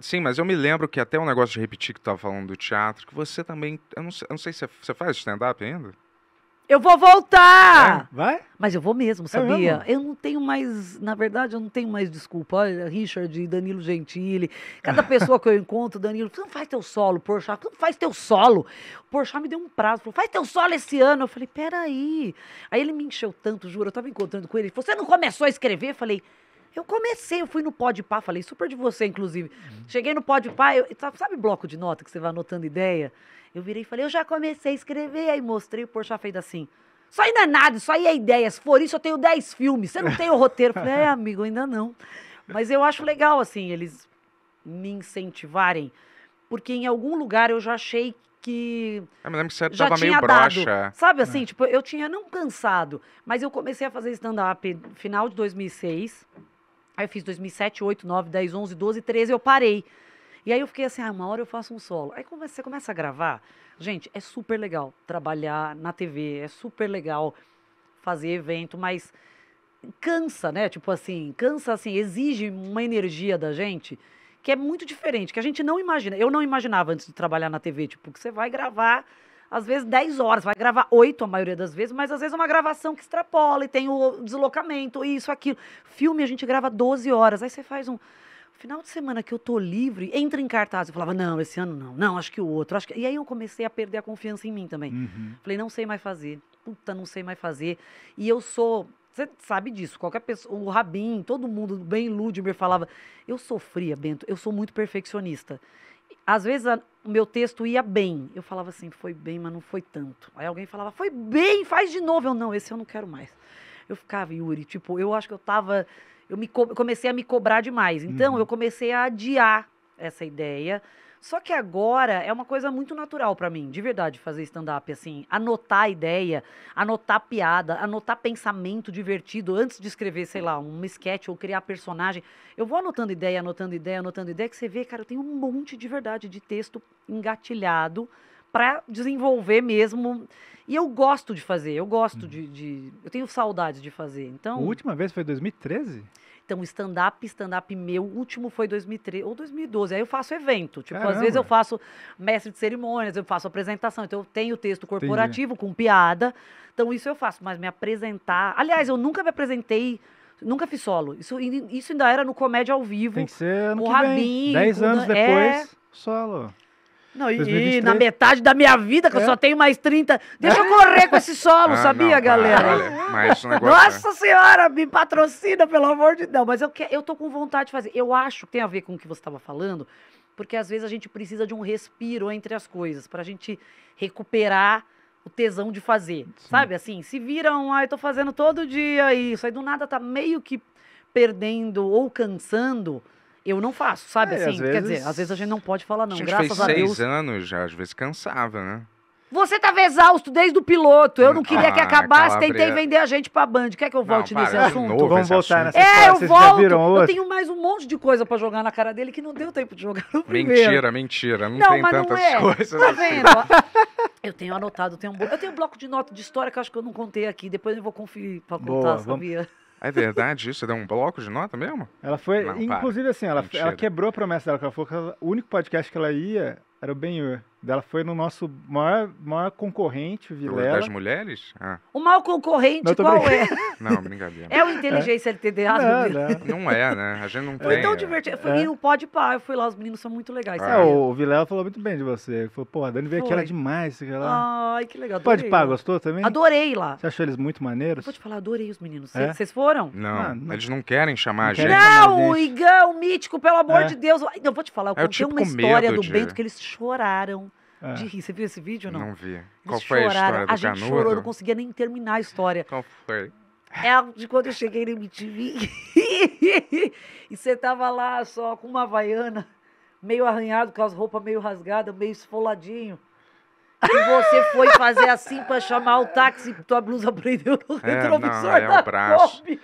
Sim, mas eu me lembro que até um negócio de repetir que tu tava falando do teatro, que você também. Eu não sei, eu não sei se é, você faz stand-up ainda? Eu vou voltar! É, vai? Mas eu vou mesmo, é sabia? É mesmo? Eu não tenho mais, na verdade, eu não tenho mais desculpa. Olha, Richard, Danilo Gentili, cada pessoa que eu encontro, Danilo, não faz teu solo, Porchat, não faz teu solo. Porchá me deu um prazo, falou, faz teu solo esse ano. Eu falei, peraí. Aí ele me encheu tanto, juro, eu tava encontrando com ele, ele falou, você não começou a escrever? Eu falei, eu comecei, eu fui no Pá, falei super de você, inclusive. Uhum. Cheguei no Podpah, eu, sabe bloco de nota que você vai anotando ideia? Eu virei e falei, eu já comecei a escrever, aí mostrei, o Porchat fez assim, Só ainda é nada, só aí é ideia, se for isso eu tenho 10 filmes, você não tem o roteiro. falei, é amigo, ainda não. Mas eu acho legal, assim, eles me incentivarem, porque em algum lugar eu já achei que. Eu me lembro que você já tava meio broxa. Sabe é. assim, é. tipo, eu tinha não cansado, mas eu comecei a fazer stand-up final de 2006. Aí eu fiz 2007, 8, 9, 10, 11, 12, 13, eu parei. E aí eu fiquei assim, ah, uma hora eu faço um solo. Aí você começa a gravar. Gente, é super legal trabalhar na TV, é super legal fazer evento, mas cansa, né? Tipo assim, cansa assim, exige uma energia da gente que é muito diferente, que a gente não imagina. Eu não imaginava antes de trabalhar na TV, tipo, que você vai gravar às vezes 10 horas, vai gravar 8 a maioria das vezes, mas às vezes é uma gravação que extrapola e tem o deslocamento, isso, aquilo. Filme a gente grava 12 horas, aí você faz um final de semana que eu tô livre, entra em cartaz. Eu falava, não, esse ano não, não, acho que o outro. Acho que... E aí eu comecei a perder a confiança em mim também. Uhum. Falei, não sei mais fazer. Puta, não sei mais fazer. E eu sou. Você sabe disso, qualquer pessoa, o Rabin, todo mundo, bem Ludmer falava. Eu sofria, Bento, eu sou muito perfeccionista. Às vezes a, o meu texto ia bem. Eu falava assim, foi bem, mas não foi tanto. Aí alguém falava, foi bem, faz de novo. Eu, não, esse eu não quero mais. Eu ficava, Yuri, tipo, eu acho que eu tava. Eu me, comecei a me cobrar demais. Então, uhum. eu comecei a adiar essa ideia só que agora é uma coisa muito natural para mim, de verdade, fazer stand-up, assim. Anotar ideia, anotar piada, anotar pensamento divertido antes de escrever, sei lá, um sketch ou criar personagem. Eu vou anotando ideia, anotando ideia, anotando ideia, que você vê, cara, eu tenho um monte de verdade de texto engatilhado para desenvolver mesmo. E eu gosto de fazer, eu gosto hum. de, de, Eu tenho saudade de fazer. Então. A última vez foi 2013? então, stand-up, stand-up meu, o último foi 2013 ou 2012. Aí eu faço evento. Tipo, Caramba. às vezes eu faço mestre de cerimônias, eu faço apresentação. Então, eu tenho texto corporativo Entendi. com piada. Então, isso eu faço. Mas me apresentar. Aliás, eu nunca me apresentei. Nunca fiz solo. Isso, isso ainda era no Comédia ao Vivo. Tem que ser ano com que Rabin, vem. Dez anos é. depois, é... solo. Não, e, na metade da minha vida, que é. eu só tenho mais 30, deixa é. eu correr com esse solo, ah, sabia, não, galera? Ah, olha, mas negócio... É Nossa senhora, me patrocina, pelo amor de Deus. Mas eu, que, eu tô com vontade de fazer. Eu acho que tem a ver com o que você estava falando, porque às vezes a gente precisa de um respiro entre as coisas, para a gente recuperar o tesão de fazer. Sim. Sabe assim? Se viram, ah, tô fazendo todo dia isso, aí do nada tá meio que perdendo ou cansando eu não faço, sabe? É, assim, quer dizer, às vezes a gente não pode falar não. A gente Graças fez a seis anos já, às vezes cansava, né? Você tava exausto desde o piloto. Eu não queria ah, que acabasse. Calabria. Tentei vender a gente pra Band. Quer que eu volte não, nesse assunto? Novo Vamos voltar nessa É, eu Vocês volto. Viram eu tenho mais um monte de coisa pra jogar na cara dele que não deu tempo de jogar no primeiro. Mentira, mentira. Não, não tem tantas não é. coisas tá assim. Vendo? Eu tenho anotado, eu tenho, um... eu tenho um bloco de nota de história que eu acho que eu não contei aqui. Depois eu vou conferir pra contar, Boa, sabia? Vamos... É verdade isso? Você deu um bloco de nota mesmo? Ela foi, não, inclusive para. assim, ela, ela, quebrou a promessa dela, que ela falou que ela, o único podcast que ela ia era o Ben-Hur. Ela foi no nosso maior, maior concorrente, Vilela. Das mulheres? Ah. O maior concorrente não, qual é? Não, brincadeira. É o Inteligência é. LTD? Não, não. não é, né? A gente não foi tem. Tão é. divertido. Foi é. Pode Par, eu fui lá, os meninos são muito legais. Ah, é, o Vilela falou muito bem de você. Ele falou, pô, a Dani veio aqui, era é demais. Sei lá. Ai, que legal. Adorei. Pode Par, gostou também? Adorei lá. Você achou eles muito maneiros? Eu vou te falar, adorei os meninos. É? Vocês foram? Não, ah, não, eles não querem chamar a gente. Não, o Igão, o Mítico, pelo amor é. de Deus. Eu vou te falar, eu é, contei tipo uma história do Bento que eles choraram. É. De rir. Você viu esse vídeo ou não? Não vi. Eles Qual foi choraram. a história do A gente Canudo? chorou, não conseguia nem terminar a história. Qual foi? É de quando eu cheguei na MTV. e você tava lá só com uma havaiana, meio arranhado, com as roupas meio rasgadas, meio esfoladinho. E você foi fazer assim para chamar o táxi, tua blusa prendeu no é, retrovisor não, é da o braço. Kombi.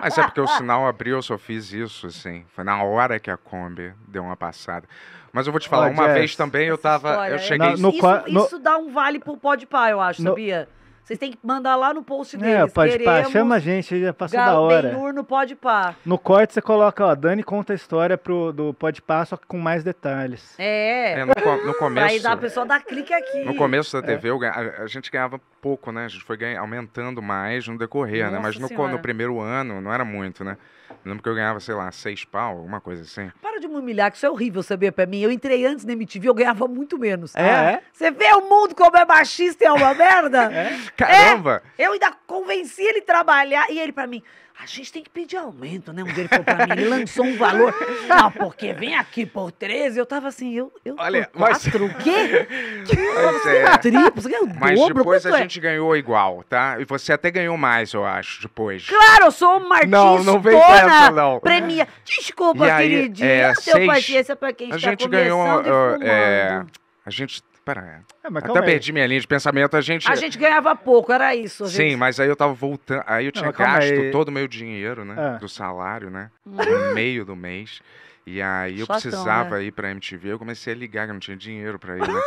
Mas é porque o sinal abriu, eu só fiz isso, assim. Foi na hora que a Kombi deu uma passada. Mas eu vou te falar, oh, uma Jess, vez também eu tava. História, eu é. cheguei. Na, no, isso, no, isso dá um vale pro pode pai, eu acho, no, sabia? Vocês têm que mandar lá no post é, deles. É, pode pá, chama a gente, já passou da hora. Benhur no pode pá. No corte você coloca, ó, Dani conta a história pro, do pode pá, só que com mais detalhes. É. é no, no começo. Aí a pessoa dá clique aqui. No começo da TV, é. eu, a, a, gente ganhava pouco, né? A gente foi ganhando aumentando mais no decorrer, Nossa né? Mas no, no, primeiro ano não era muito, né? Eu lembro que eu ganhava, sei lá, seis pau, alguma coisa assim. Para de me humilhar, que isso é horrível saber pra mim. Eu entrei antes na MTV, eu ganhava muito menos. É? Ah, você vê o mundo como é machista e é uma merda? É? Caramba! É. Eu ainda convenci ele a trabalhar e ele pra mim a gente tem que pedir aumento, né? Um dia ele falou pra mim, ele lançou um valor. Não, porque vem aqui por 13, eu tava assim, eu, eu Olha, por mas... quatro, o quê? Mas, é... triplo, você ganhou Mas dobro, depois a é? gente ganhou igual, tá? E você até ganhou mais, eu acho, depois. Claro, eu sou uma artista. Não, não vem essa, não. Premia. Desculpa, e aí, queridinha, é, seu seis... paciência pra quem a está gente ganhou, uh, é... A gente pera. É, Até perdi minha linha de pensamento. A gente. A gente ganhava pouco, era isso. Gente... Sim, mas aí eu tava voltando. Aí eu tinha Não, gasto aí. todo o meu dinheiro, né? É. Do salário, né? Hum. No meio do mês. E aí eu Chatão, precisava né? ir pra MTV, eu comecei a ligar, que eu não tinha dinheiro pra ir, né?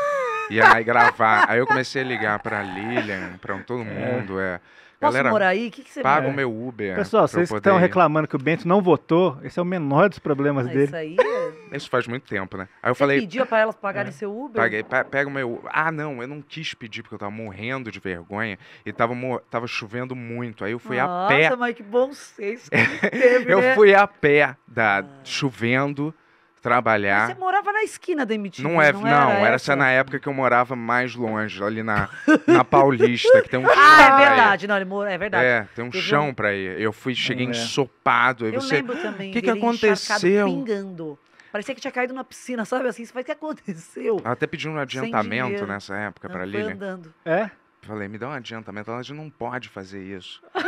E aí gravar. Aí eu comecei a ligar pra Lilian, pra todo é. mundo, é. Posso Galera, morar aí? O que, que você Paga o meu Uber. Pessoal, vocês estão reclamando que o Bento não votou, esse é o menor dos problemas ah, dele. Isso aí é... Isso faz muito tempo, né? Aí eu Você falei. pedia pra elas pagarem é. seu Uber? Paguei, pega o meu. Ah, não, eu não quis pedir porque eu tava morrendo de vergonha e tava, tava chovendo muito. Aí eu fui Nossa, a pé. Nossa, mas que bom senso que teve, Eu né? fui a pé, da, ah. chovendo trabalhar. Você morava na esquina da MTV, não é? Não, não era, essa na época que eu morava mais longe, ali na, na Paulista, que tem um ah, chão. Ah, é verdade, não, ele mora, é verdade. É, tem um Teve chão um... para ir. Eu fui, cheguei é. ensopado. Aí eu você, lembro também. O que, que aconteceu? Pingando. Parecia que tinha caído numa piscina, sabe? Assim, Isso foi o que aconteceu? Ela até pediu um adiantamento nessa época para Lilian. andando. É? Falei, me dá um adiantamento. Ela disse, não pode fazer isso.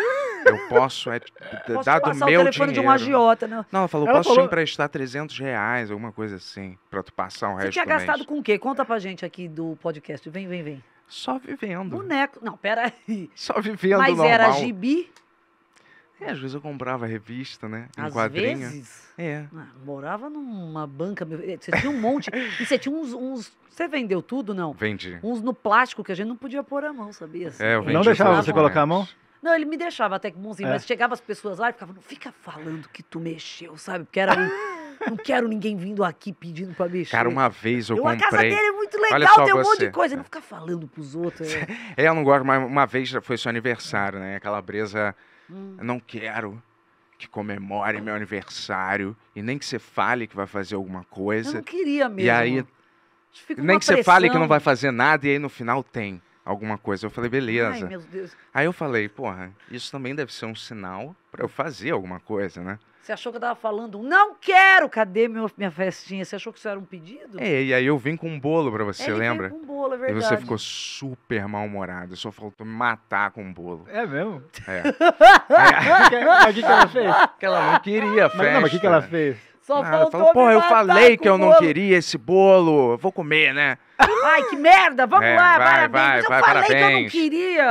Eu posso, é, posso dado meu o telefone dinheiro. de um agiota, né? Não, ela falou, ela posso falou... te emprestar 300 reais, alguma coisa assim, pra tu passar um Você resto tinha do mês. gastado com o quê? Conta pra gente aqui do podcast. Vem, vem, vem. Só vivendo. Boneco. Não, peraí. Só vivendo Mas normal. era gibi? É, às vezes eu comprava revista, né? Em às quadrinha. vezes? É. Ah, morava numa banca. Eh, você tinha um monte. e você tinha uns, uns, Você vendeu tudo, não? Vendi. Uns no plástico que a gente não podia pôr a mão, sabia? Assim, é, eu vendi. Não deixava você colocar a mão? Não, ele me deixava até que bonzinho, é. mas chegava as pessoas lá e ficava, não fica falando que tu mexeu, sabe? Porque era Não quero ninguém vindo aqui pedindo pra mexer. Cara, uma vez eu, eu comprei... A casa dele é muito legal, tem um você. monte de coisa. Não fica falando pros outros. É, é eu não gosto, mas uma vez foi seu aniversário, né? A calabresa eu hum. não quero que comemore meu aniversário e nem que você fale que vai fazer alguma coisa. Eu não queria mesmo. E aí, nem que pressão. você fale que não vai fazer nada e aí no final tem alguma coisa. Eu falei, beleza. Ai, meu Deus. Aí eu falei, porra, isso também deve ser um sinal para eu fazer alguma coisa, né? Você achou que eu tava falando, não quero, cadê meu, minha festinha? Você achou que isso era um pedido? É, e aí eu vim com um bolo para você, é, lembra? vim com um bolo, é verdade. E você ficou super mal-humorado, só faltou me matar com um bolo. É mesmo? É. mas o que, que ela fez? Que ela não queria festa. não, mas o que, que ela fez? Só Nada, faltou eu falei que eu não queria esse bolo. Vou comer, né? Ai, que merda! Vamos é, lá, vai, parabéns. Vai, eu vai, falei parabéns. que eu não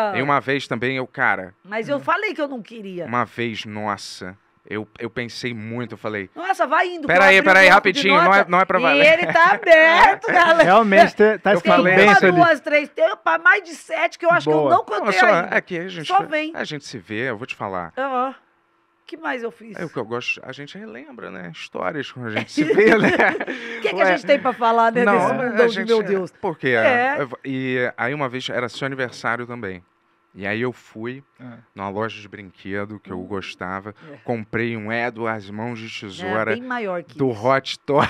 queria. E uma vez também eu, cara. Mas eu falei que eu não queria. Uma vez, nossa. Eu, eu pensei muito, eu falei. Nossa, vai indo. Peraí, peraí, rapidinho, não é, não é pra valer. E ele tá aberto, galera. Realmente, tá eu falei uma, duas, três, tem opa, mais de sete que eu acho Boa. que eu não contei. Nossa, ainda. É que a gente, só vem. A gente se vê, eu vou te falar. Uhum. -huh que mais eu fiz? É o que eu gosto, a gente relembra, né? Histórias quando a gente se vê, né? O que, é que a gente tem para falar, né? Não, desse gente, meu Deus. Porque ah, é. e aí uma vez era seu aniversário também. E aí eu fui é. numa loja de brinquedo que eu hum. gostava, é. comprei um as Mãos de Tesoura é, do isso. Hot Toy.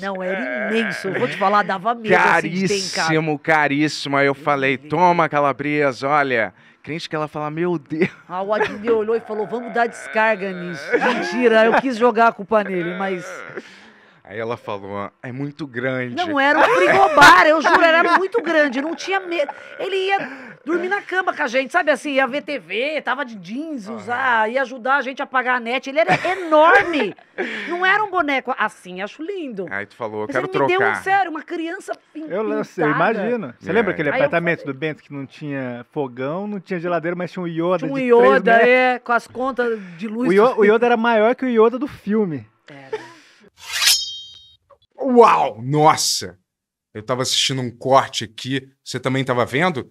Não, era é. imenso. Vou te falar, dava medo. Assim, caríssimo, assim, caríssimo. Aí eu falei, toma, Calabrias, olha. Crente que ela fala, meu Deus. A Wadi me olhou e falou, vamos dar descarga nisso. Mentira, eu quis jogar a culpa nele, mas... Aí ela falou, é muito grande. Não, era um frigobar, eu juro, era muito grande, não tinha medo. Ele ia dormir na cama com a gente, sabe assim? Ia ver TV, tava de jeans, usar, ia ajudar a gente a pagar a net. Ele era enorme. não era um boneco assim, acho lindo. Aí tu falou, eu quero ele trocar. Me deu um sério, uma criança pintada. Eu, eu imagino. Você é. lembra aquele Aí apartamento falei... do Bento que não tinha fogão, não tinha geladeira, mas tinha um Yoda tinha um de Yoda, é, com as contas de luz. O Yoda, o Yoda era maior que o Yoda do filme. Era. É. Uau, nossa! Eu tava assistindo um corte aqui. Você também tava vendo?